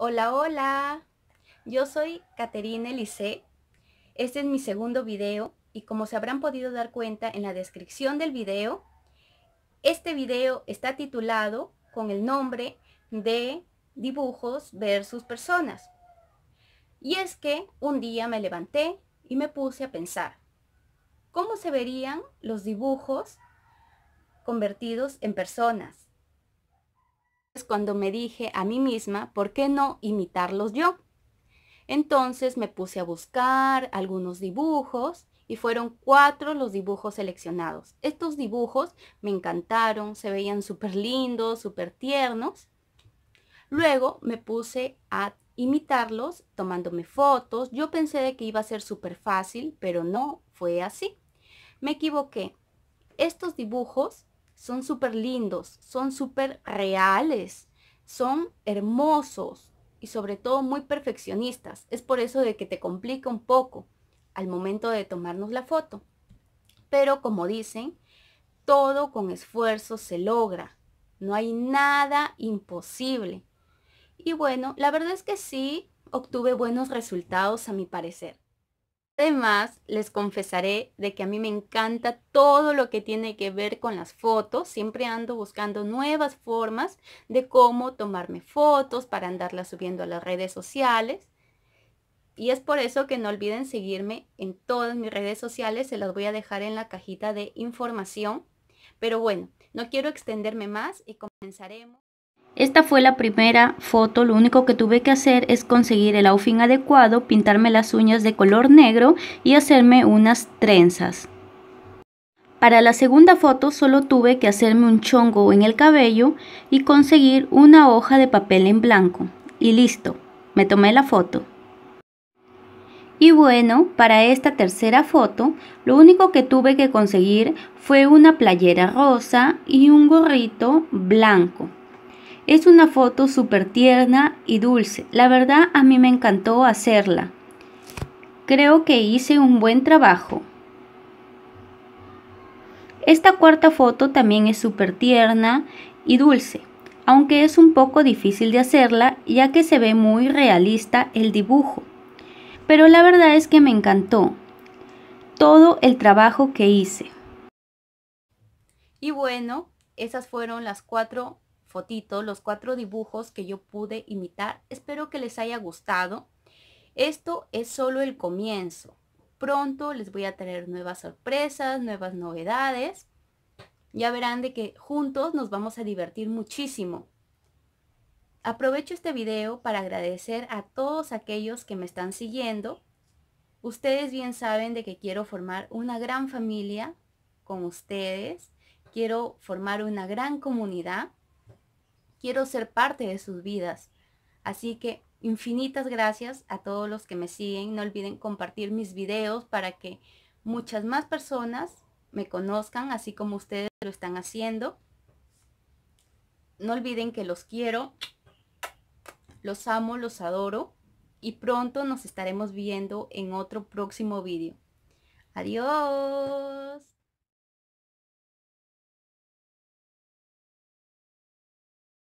Hola, hola. Yo soy Caterine Lice. Este es mi segundo video y como se habrán podido dar cuenta en la descripción del video, este video está titulado con el nombre de dibujos versus personas. Y es que un día me levanté y me puse a pensar, ¿cómo se verían los dibujos convertidos en personas? cuando me dije a mí misma, ¿por qué no imitarlos yo? Entonces me puse a buscar algunos dibujos y fueron cuatro los dibujos seleccionados. Estos dibujos me encantaron, se veían súper lindos, súper tiernos. Luego me puse a imitarlos tomándome fotos. Yo pensé de que iba a ser súper fácil, pero no fue así. Me equivoqué. Estos dibujos son súper lindos, son súper reales, son hermosos y sobre todo muy perfeccionistas. Es por eso de que te complica un poco al momento de tomarnos la foto. Pero como dicen, todo con esfuerzo se logra. No hay nada imposible. Y bueno, la verdad es que sí obtuve buenos resultados a mi parecer. Además, les confesaré de que a mí me encanta todo lo que tiene que ver con las fotos. Siempre ando buscando nuevas formas de cómo tomarme fotos para andarlas subiendo a las redes sociales. Y es por eso que no olviden seguirme en todas mis redes sociales. Se las voy a dejar en la cajita de información. Pero bueno, no quiero extenderme más y comenzaremos. Esta fue la primera foto, lo único que tuve que hacer es conseguir el outfit adecuado, pintarme las uñas de color negro y hacerme unas trenzas. Para la segunda foto solo tuve que hacerme un chongo en el cabello y conseguir una hoja de papel en blanco. Y listo, me tomé la foto. Y bueno, para esta tercera foto, lo único que tuve que conseguir fue una playera rosa y un gorrito blanco. Es una foto súper tierna y dulce. La verdad a mí me encantó hacerla. Creo que hice un buen trabajo. Esta cuarta foto también es súper tierna y dulce, aunque es un poco difícil de hacerla ya que se ve muy realista el dibujo. Pero la verdad es que me encantó todo el trabajo que hice. Y bueno, esas fueron las cuatro fotito, los cuatro dibujos que yo pude imitar. Espero que les haya gustado. Esto es solo el comienzo. Pronto les voy a traer nuevas sorpresas, nuevas novedades. Ya verán de que juntos nos vamos a divertir muchísimo. Aprovecho este video para agradecer a todos aquellos que me están siguiendo. Ustedes bien saben de que quiero formar una gran familia con ustedes. Quiero formar una gran comunidad quiero ser parte de sus vidas. Así que infinitas gracias a todos los que me siguen. No olviden compartir mis videos para que muchas más personas me conozcan, así como ustedes lo están haciendo. No olviden que los quiero, los amo, los adoro y pronto nos estaremos viendo en otro próximo vídeo. Adiós.